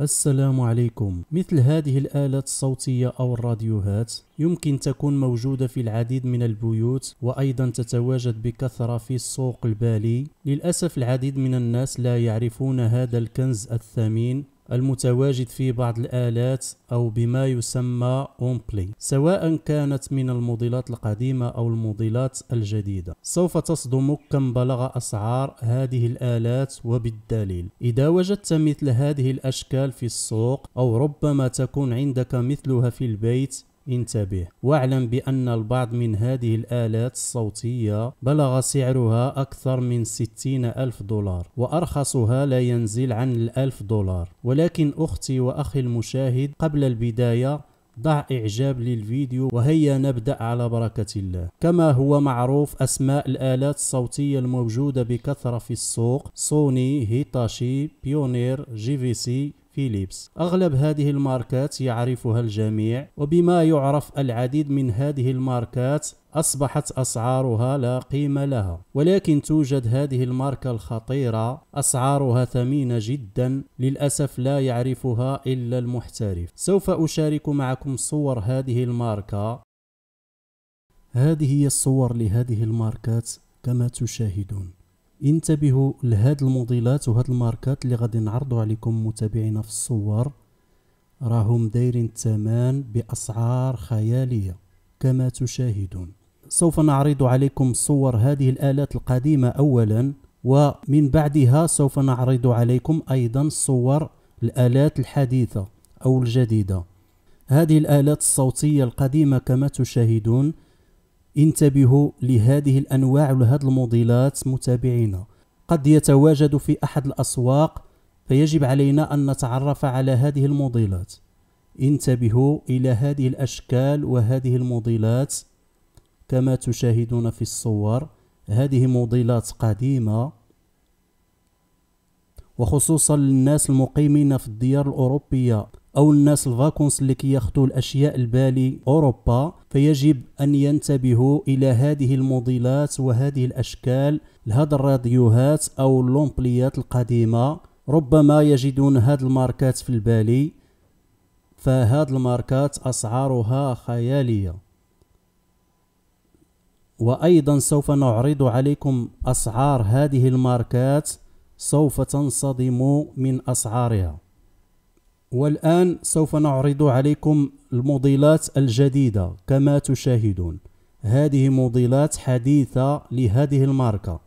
السلام عليكم مثل هذه الآلات الصوتية أو الراديوهات يمكن تكون موجودة في العديد من البيوت وأيضا تتواجد بكثرة في السوق البالي للأسف العديد من الناس لا يعرفون هذا الكنز الثمين المتواجد في بعض الآلات أو بما يسمى أومبلي سواء كانت من الموديلات القديمة أو الموديلات الجديدة سوف تصدمك كم بلغ أسعار هذه الآلات وبالدليل إذا وجدت مثل هذه الأشكال في السوق أو ربما تكون عندك مثلها في البيت انتبه واعلم بأن البعض من هذه الآلات الصوتية بلغ سعرها أكثر من 60 ألف دولار وأرخصها لا ينزل عن الألف دولار ولكن أختي وأخي المشاهد قبل البداية ضع إعجاب للفيديو وهيا نبدأ على بركة الله كما هو معروف أسماء الآلات الصوتية الموجودة بكثرة في السوق سوني هيتاشي بيونير جي في سي فيليبس أغلب هذه الماركات يعرفها الجميع وبما يعرف العديد من هذه الماركات أصبحت أسعارها لا قيمة لها ولكن توجد هذه الماركة الخطيرة أسعارها ثمينة جدا للأسف لا يعرفها إلا المحترف سوف أشارك معكم صور هذه الماركة هذه هي الصور لهذه الماركات كما تشاهدون انتبهوا لهاد الموديلات وهاد الماركات اللي غادي نعرضوا عليكم متابعينا في الصور راهم دايرين الثمن باسعار خياليه كما تشاهدون سوف نعرض عليكم صور هذه الالات القديمه اولا ومن بعدها سوف نعرض عليكم ايضا صور الالات الحديثه او الجديده هذه الالات الصوتيه القديمه كما تشاهدون انتبهوا لهذه الأنواع ولهذه الموديلات متابعينا قد يتواجد في أحد الأسواق فيجب علينا أن نتعرف على هذه الموديلات انتبهوا إلى هذه الأشكال وهذه الموديلات كما تشاهدون في الصور هذه موديلات قديمة وخصوصا للناس المقيمين في الديار الأوروبية أو الناس الفاكونس اللي كياخذوا الأشياء البالي أوروبا فيجب أن ينتبهوا إلى هذه الموديلات وهذه الأشكال لهذا الراديوهات أو اللومبليات القديمة ربما يجدون هاد الماركات في البالي فهاد الماركات أسعارها خيالية وأيضا سوف نعرض عليكم أسعار هذه الماركات سوف تنصدموا من أسعارها والآن سوف نعرض عليكم الموديلات الجديدة كما تشاهدون هذه موديلات حديثة لهذه الماركة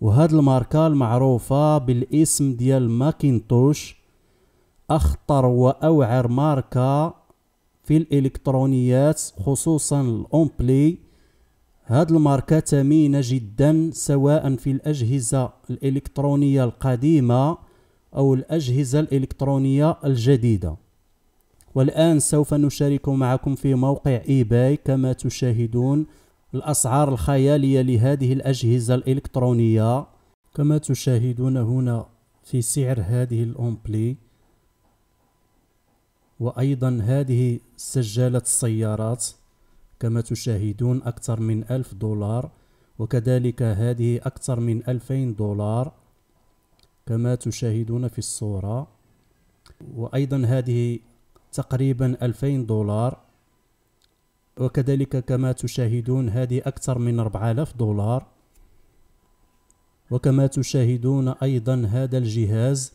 وهذه الماركة المعروفة بالاسم ديال ماكينتوش أخطر وأوعر ماركة في الإلكترونيات خصوصا الأومبلي هذه الماركة ثمينة جدا سواء في الأجهزة الإلكترونية القديمة أو الأجهزة الإلكترونية الجديدة والآن سوف نشارك معكم في موقع إيباي كما تشاهدون الأسعار الخيالية لهذه الأجهزة الإلكترونية كما تشاهدون هنا في سعر هذه الأمبلي وأيضا هذه سجالة السيارات كما تشاهدون أكثر من ألف دولار وكذلك هذه أكثر من ألفين دولار كما تشاهدون في الصورة وأيضا هذه تقريبا 2000 دولار وكذلك كما تشاهدون هذه أكثر من 4000 دولار وكما تشاهدون أيضا هذا الجهاز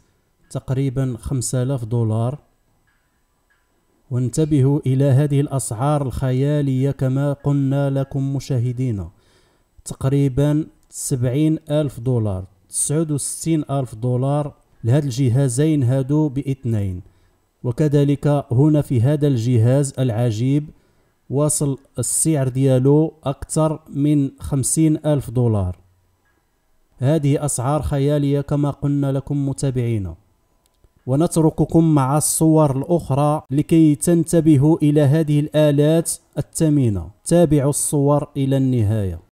تقريبا 5000 دولار وانتبهوا إلى هذه الأسعار الخيالية كما قلنا لكم مشاهدينا تقريبا 70 ألف دولار 69 ألف دولار لهذا الجهازين هادو باثنين وكذلك هنا في هذا الجهاز العجيب واصل السعر ديالو أكثر من خمسين ألف دولار هذه أسعار خيالية كما قلنا لكم متابعينا ونترككم مع الصور الأخرى لكي تنتبهوا إلى هذه الآلات الثمينة تابعوا الصور إلى النهاية